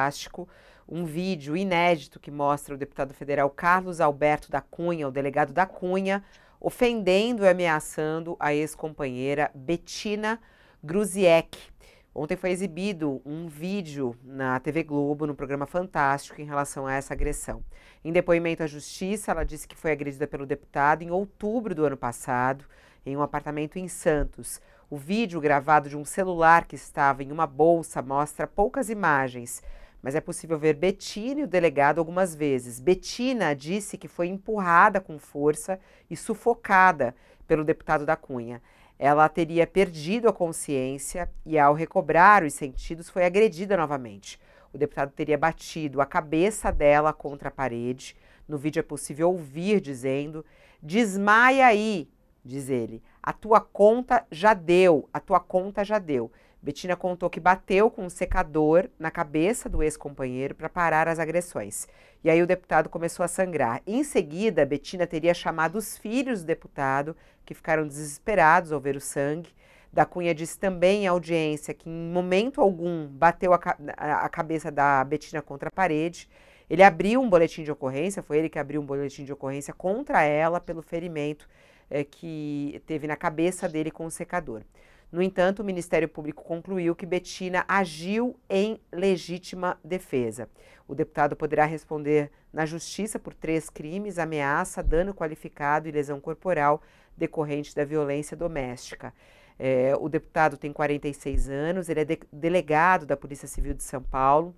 Fantástico, um vídeo inédito que mostra o deputado federal Carlos Alberto da Cunha, o delegado da Cunha, ofendendo e ameaçando a ex-companheira Bettina Gruziek. Ontem foi exibido um vídeo na TV Globo, no programa Fantástico, em relação a essa agressão. Em depoimento à justiça, ela disse que foi agredida pelo deputado em outubro do ano passado, em um apartamento em Santos. O vídeo gravado de um celular que estava em uma bolsa mostra poucas imagens, mas é possível ver Betina e o delegado algumas vezes. Betina disse que foi empurrada com força e sufocada pelo deputado da Cunha. Ela teria perdido a consciência e, ao recobrar os sentidos, foi agredida novamente. O deputado teria batido a cabeça dela contra a parede. No vídeo é possível ouvir dizendo: Desmaia aí, diz ele. A tua conta já deu, a tua conta já deu. Betina contou que bateu com um secador na cabeça do ex-companheiro para parar as agressões. E aí o deputado começou a sangrar. Em seguida, Betina teria chamado os filhos do deputado, que ficaram desesperados ao ver o sangue. Da Cunha disse também em audiência que em momento algum bateu a, a cabeça da Betina contra a parede. Ele abriu um boletim de ocorrência, foi ele que abriu um boletim de ocorrência contra ela pelo ferimento é, que teve na cabeça dele com o secador. No entanto, o Ministério Público concluiu que Betina agiu em legítima defesa. O deputado poderá responder na justiça por três crimes: ameaça, dano qualificado e lesão corporal decorrente da violência doméstica. É, o deputado tem 46 anos, ele é de delegado da Polícia Civil de São Paulo.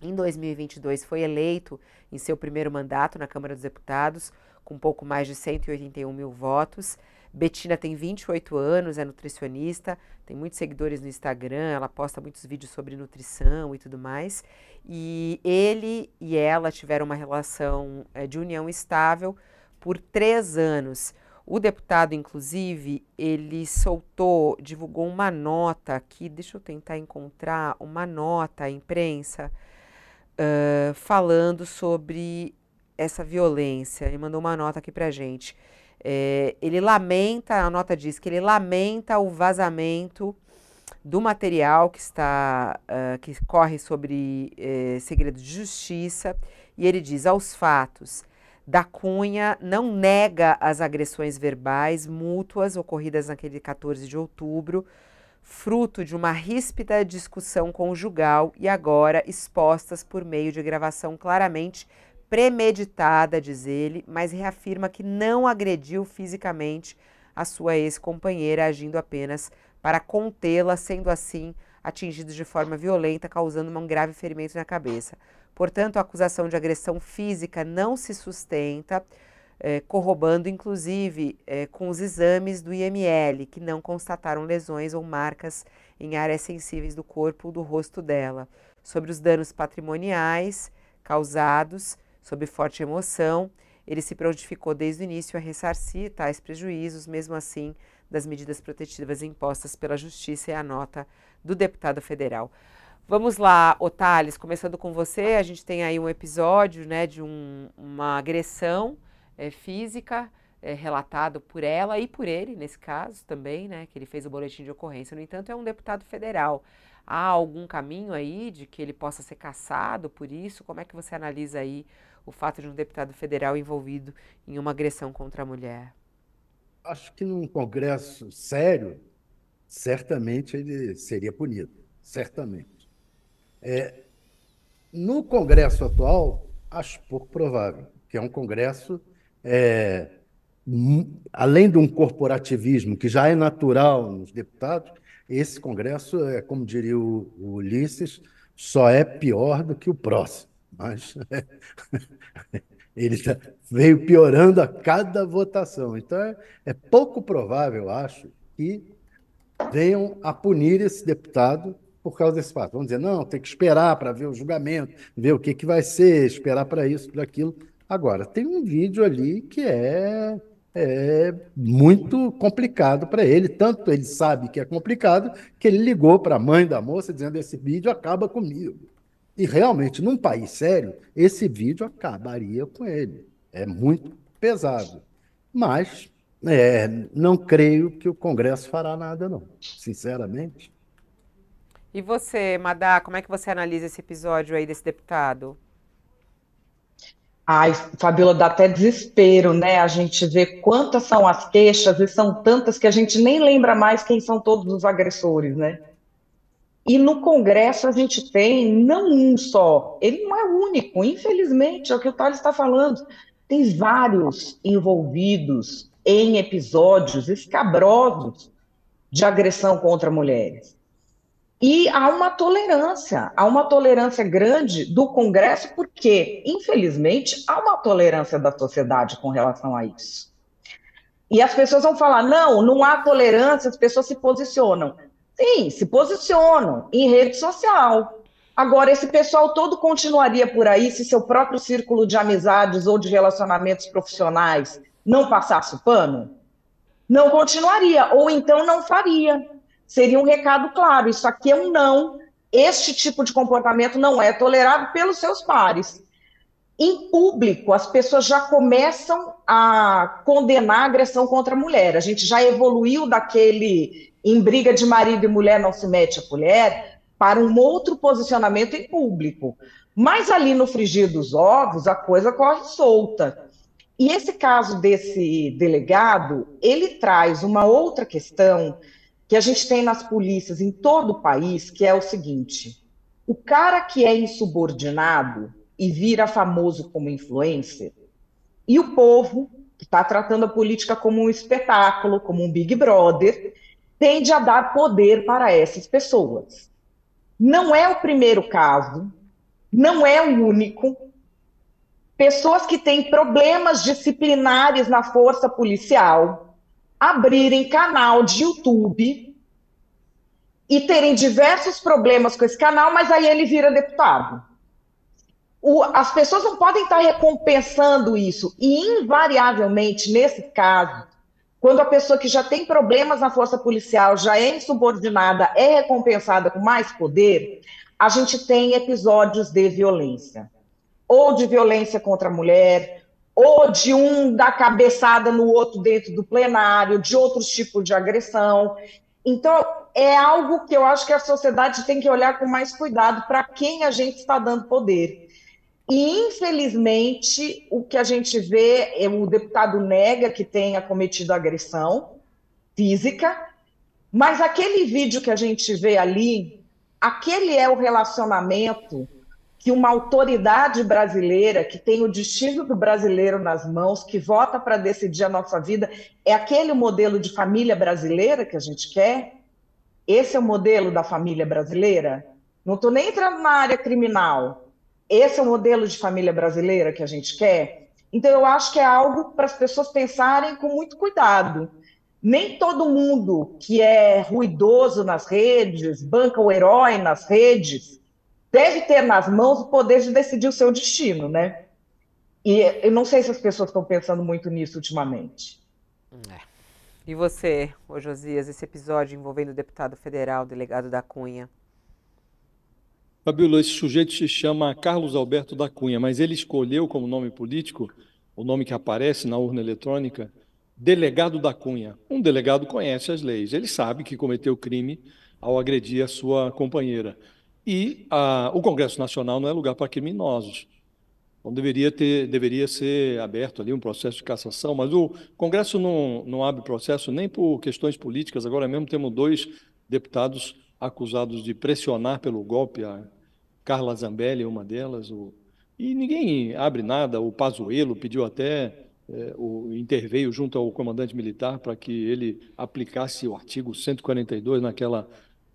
Em 2022 foi eleito em seu primeiro mandato na Câmara dos Deputados com um pouco mais de 181 mil votos. Betina tem 28 anos, é nutricionista, tem muitos seguidores no Instagram, ela posta muitos vídeos sobre nutrição e tudo mais. E ele e ela tiveram uma relação é, de união estável por três anos. O deputado, inclusive, ele soltou, divulgou uma nota aqui, deixa eu tentar encontrar uma nota à imprensa, uh, falando sobre essa violência. Ele mandou uma nota aqui para gente. É, ele lamenta, a nota diz que ele lamenta o vazamento do material que está uh, que corre sobre é, segredo de justiça e ele diz aos fatos da Cunha não nega as agressões verbais mútuas ocorridas naquele 14 de outubro fruto de uma ríspida discussão conjugal e agora expostas por meio de gravação claramente premeditada, diz ele, mas reafirma que não agrediu fisicamente a sua ex-companheira, agindo apenas para contê-la, sendo assim atingido de forma violenta, causando um grave ferimento na cabeça. Portanto, a acusação de agressão física não se sustenta, eh, é, corrobando inclusive eh, com os exames do IML, que não constataram lesões ou marcas em áreas sensíveis do corpo ou do rosto dela. Sobre os danos patrimoniais causados, Sob forte emoção, ele se prontificou desde o início a ressarcir tais prejuízos, mesmo assim, das medidas protetivas impostas pela Justiça e a nota do deputado federal. Vamos lá, Otales, começando com você, a gente tem aí um episódio né, de um, uma agressão é, física é, relatado por ela e por ele, nesse caso também, né, que ele fez o boletim de ocorrência. No entanto, é um deputado federal. Há algum caminho aí de que ele possa ser cassado por isso? Como é que você analisa aí o fato de um deputado federal envolvido em uma agressão contra a mulher? Acho que num congresso sério, certamente ele seria punido, certamente. É, no congresso atual, acho pouco provável, que é um congresso é, além de um corporativismo que já é natural nos deputados, esse Congresso, é, como diria o, o Ulisses, só é pior do que o próximo. Mas ele tá, veio piorando a cada votação. Então, é, é pouco provável, acho, que venham a punir esse deputado por causa desse fato. Vamos dizer, não, tem que esperar para ver o julgamento, ver o que, que vai ser, esperar para isso, para aquilo. Agora, tem um vídeo ali que é é muito complicado para ele. Tanto ele sabe que é complicado que ele ligou para a mãe da moça dizendo: esse vídeo acaba comigo. E realmente, num país sério, esse vídeo acabaria com ele. É muito pesado. Mas é, não creio que o Congresso fará nada, não, sinceramente. E você, Madá, como é que você analisa esse episódio aí desse deputado? Ai, Fabíola, dá até desespero, né? A gente vê quantas são as queixas e são tantas que a gente nem lembra mais quem são todos os agressores, né? E no Congresso a gente tem não um só, ele não é único, infelizmente, é o que o Thales está falando. Tem vários envolvidos em episódios escabrosos de agressão contra mulheres. E há uma tolerância, há uma tolerância grande do Congresso, porque, infelizmente, há uma tolerância da sociedade com relação a isso. E as pessoas vão falar: não, não há tolerância, as pessoas se posicionam. Sim, se posicionam em rede social. Agora, esse pessoal todo continuaria por aí se seu próprio círculo de amizades ou de relacionamentos profissionais não passasse o pano? Não continuaria, ou então não faria seria um recado claro: isso aqui é um não, este tipo de comportamento não é tolerado pelos seus pares. Em público, as pessoas já começam a condenar a agressão contra a mulher. A gente já evoluiu daquele em briga de marido e mulher não se mete a colher para um outro posicionamento em público. Mas ali no frigir dos ovos, a coisa corre solta. E esse caso desse delegado, ele traz uma outra questão que a gente tem nas polícias em todo o país, que é o seguinte: o cara que é insubordinado e vira famoso como influencer, e o povo, que está tratando a política como um espetáculo, como um Big Brother, tende a dar poder para essas pessoas. Não é o primeiro caso, não é o único. Pessoas que têm problemas disciplinares na força policial, abrirem canal de YouTube e terem diversos problemas com esse canal, mas aí ele vira deputado. O, as pessoas não podem estar recompensando isso. E, invariavelmente, nesse caso, quando a pessoa que já tem problemas na força policial já é insubordinada, é recompensada com mais poder, a gente tem episódios de violência. Ou de violência contra a mulher, ou de um dar cabeçada no outro dentro do plenário, de outros tipos de agressão. Então, é algo que eu acho que a sociedade tem que olhar com mais cuidado para quem a gente está dando poder. E, infelizmente, o que a gente vê é o deputado nega que tenha cometido agressão física, mas aquele vídeo que a gente vê ali, aquele é o relacionamento que uma autoridade brasileira, que tem o destino do brasileiro nas mãos, que vota para decidir a nossa vida, é aquele modelo de família brasileira que a gente quer? Esse é o modelo da família brasileira? Não estou nem entrando na área criminal. Esse é o modelo de família brasileira que a gente quer? Então, eu acho que é algo para as pessoas pensarem com muito cuidado. Nem todo mundo que é ruidoso nas redes, banca o herói nas redes, deve ter nas mãos o poder de decidir o seu destino, né? E eu não sei se as pessoas estão pensando muito nisso ultimamente. É. E você, ô Josias, esse episódio envolvendo o deputado federal, delegado da Cunha? Fabíola, esse sujeito se chama Carlos Alberto da Cunha, mas ele escolheu como nome político, o nome que aparece na urna eletrônica, delegado da Cunha. Um delegado conhece as leis, ele sabe que cometeu crime ao agredir a sua companheira. E a, ah, o Congresso Nacional não é lugar para criminosos. Então, deveria, ter, deveria ser aberto ali um processo de cassação, mas o Congresso não, não abre processo nem por questões políticas. Agora mesmo temos dois deputados acusados de pressionar pelo golpe, a Carla Zambelli é uma delas, o, e ninguém abre nada. O Pazuello pediu até, é, o, interveio junto ao comandante militar para que ele aplicasse o artigo 142 naquela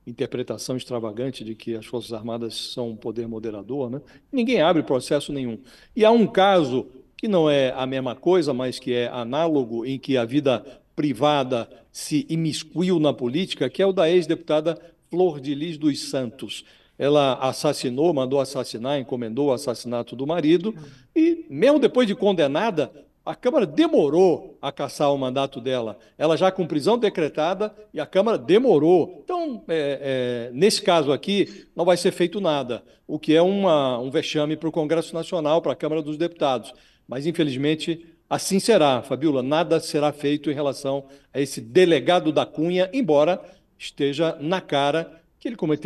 interpretação extravagante de que as Forças Armadas são um poder moderador, né? ninguém abre processo nenhum. E há um caso que não é a mesma coisa, mas que é análogo, em que a vida privada se imiscuiu na política, que é o da ex-deputada Flor de Lis dos Santos. Ela assassinou, mandou assassinar, encomendou o assassinato do marido, e mesmo depois de condenada, a Câmara demorou a caçar o mandato dela. Ela já com prisão decretada e a Câmara demorou. Então, é, é, nesse caso aqui, não vai ser feito nada, o que é uma, um vexame para o Congresso Nacional, para a Câmara dos Deputados. Mas, infelizmente, assim será, Fabiola. Nada será feito em relação a esse delegado da Cunha, embora esteja na cara que ele cometeu.